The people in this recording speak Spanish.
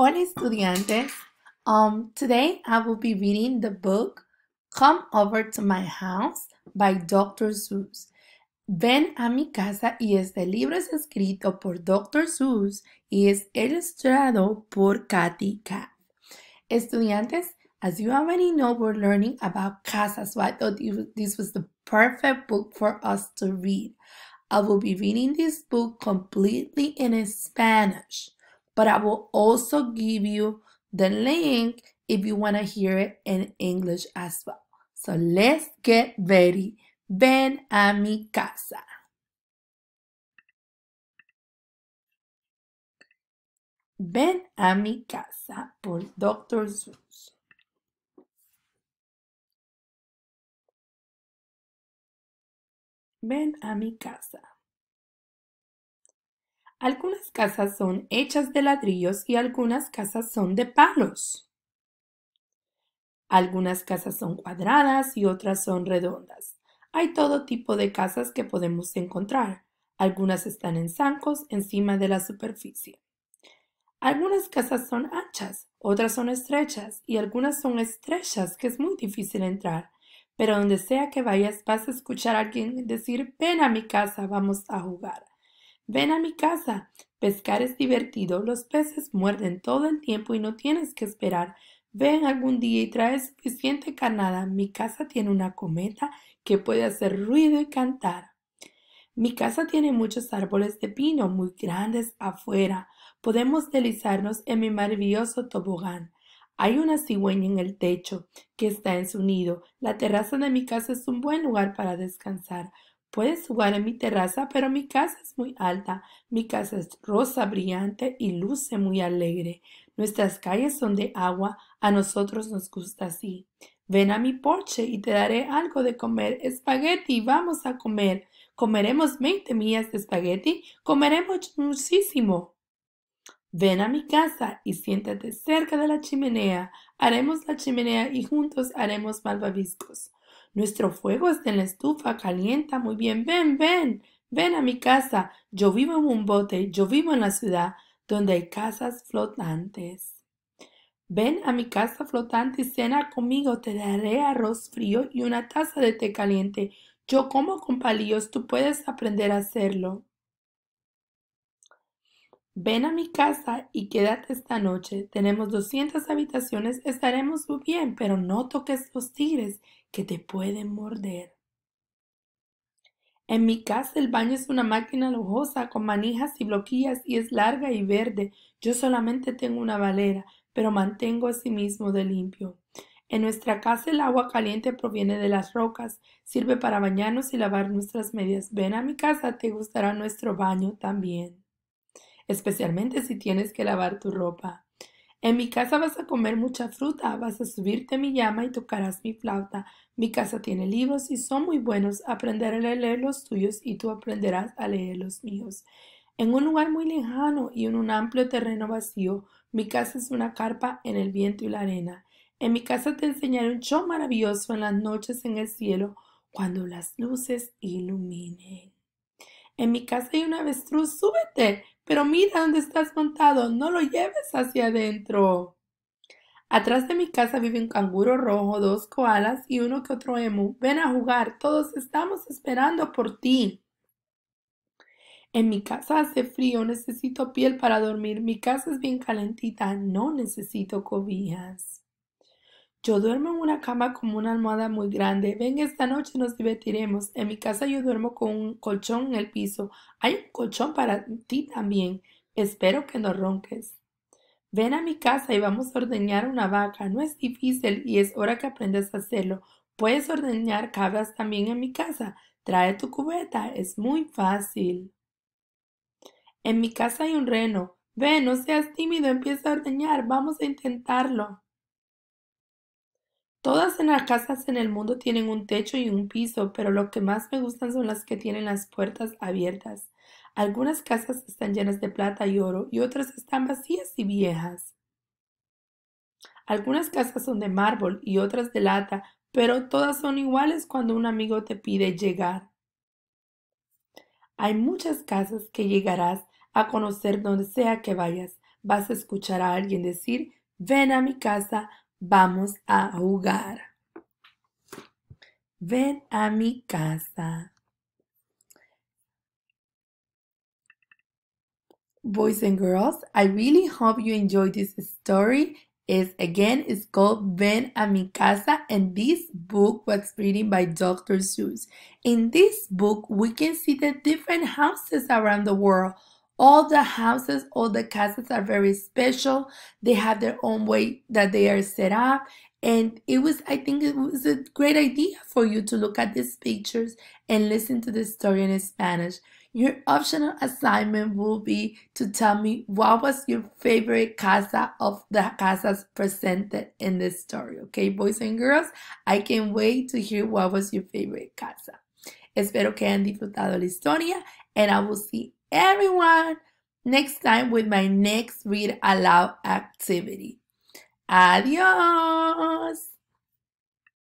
Hola estudiantes. Um, today I will be reading the book Come Over to My House by Dr. Seuss. Ven a mi casa y este libro es escrito por Dr. Seuss y es ilustrado por Kathy Cat. Estudiantes, as you already know, we're learning about casa, so I thought this was the perfect book for us to read. I will be reading this book completely in Spanish but I will also give you the link if you want to hear it in English as well. So let's get ready. Ven a mi casa. Ven a mi casa por Dr. Zeus. Ven a mi casa. Algunas casas son hechas de ladrillos y algunas casas son de palos. Algunas casas son cuadradas y otras son redondas. Hay todo tipo de casas que podemos encontrar. Algunas están en zancos encima de la superficie. Algunas casas son anchas, otras son estrechas y algunas son estrechas que es muy difícil entrar. Pero donde sea que vayas vas a escuchar a alguien decir, ven a mi casa, vamos a jugar. Ven a mi casa. Pescar es divertido. Los peces muerden todo el tiempo y no tienes que esperar. Ven algún día y trae suficiente carnada. Mi casa tiene una cometa que puede hacer ruido y cantar. Mi casa tiene muchos árboles de pino muy grandes afuera. Podemos deslizarnos en mi maravilloso tobogán. Hay una cigüeña en el techo que está en su nido. La terraza de mi casa es un buen lugar para descansar. Puedes jugar en mi terraza, pero mi casa es muy alta. Mi casa es rosa brillante y luce muy alegre. Nuestras calles son de agua. A nosotros nos gusta así. Ven a mi porche y te daré algo de comer. Espagueti, vamos a comer. Comeremos veinte millas de espagueti. Comeremos muchísimo. Ven a mi casa y siéntate cerca de la chimenea. Haremos la chimenea y juntos haremos malvaviscos. Nuestro fuego está en la estufa, calienta muy bien. Ven, ven, ven a mi casa. Yo vivo en un bote, yo vivo en la ciudad, donde hay casas flotantes. Ven a mi casa flotante y cena conmigo, te daré arroz frío y una taza de té caliente. Yo como con palillos, tú puedes aprender a hacerlo. Ven a mi casa y quédate esta noche. Tenemos 200 habitaciones, estaremos muy bien, pero no toques los tigres que te pueden morder. En mi casa el baño es una máquina lujosa con manijas y bloquillas y es larga y verde. Yo solamente tengo una valera, pero mantengo a sí mismo de limpio. En nuestra casa el agua caliente proviene de las rocas, sirve para bañarnos y lavar nuestras medias. Ven a mi casa, te gustará nuestro baño también especialmente si tienes que lavar tu ropa. En mi casa vas a comer mucha fruta, vas a subirte mi llama y tocarás mi flauta. Mi casa tiene libros y son muy buenos. Aprenderé a leer los tuyos y tú aprenderás a leer los míos. En un lugar muy lejano y en un amplio terreno vacío, mi casa es una carpa en el viento y la arena. En mi casa te enseñaré un show maravilloso en las noches en el cielo, cuando las luces iluminen. En mi casa hay un avestruz, súbete, pero mira dónde estás montado, no lo lleves hacia adentro. Atrás de mi casa vive un canguro rojo, dos koalas y uno que otro emu. Ven a jugar, todos estamos esperando por ti. En mi casa hace frío, necesito piel para dormir. Mi casa es bien calentita, no necesito cobijas. Yo duermo en una cama con una almohada muy grande. Ven esta noche nos divertiremos. En mi casa yo duermo con un colchón en el piso. Hay un colchón para ti también. Espero que no ronques. Ven a mi casa y vamos a ordeñar una vaca. No es difícil y es hora que aprendas a hacerlo. Puedes ordeñar cabras también en mi casa. Trae tu cubeta. Es muy fácil. En mi casa hay un reno. Ven, no seas tímido. Empieza a ordeñar. Vamos a intentarlo. Todas las casas en el mundo tienen un techo y un piso, pero lo que más me gustan son las que tienen las puertas abiertas. Algunas casas están llenas de plata y oro y otras están vacías y viejas. Algunas casas son de mármol y otras de lata, pero todas son iguales cuando un amigo te pide llegar. Hay muchas casas que llegarás a conocer donde sea que vayas. Vas a escuchar a alguien decir, ven a mi casa, Vamos a jugar. Ven a mi casa. Boys and girls, I really hope you enjoyed this story. It's again it's called Ven a mi casa, and this book was written by Dr. Seuss. In this book, we can see the different houses around the world all the houses, all the casas are very special. They have their own way that they are set up. And it was, I think it was a great idea for you to look at these pictures and listen to the story in Spanish. Your optional assignment will be to tell me what was your favorite casa of the casas presented in this story. Okay, boys and girls, I can't wait to hear what was your favorite casa. Espero que hayan disfrutado la historia and I will see everyone next time with my next read aloud activity. Adios.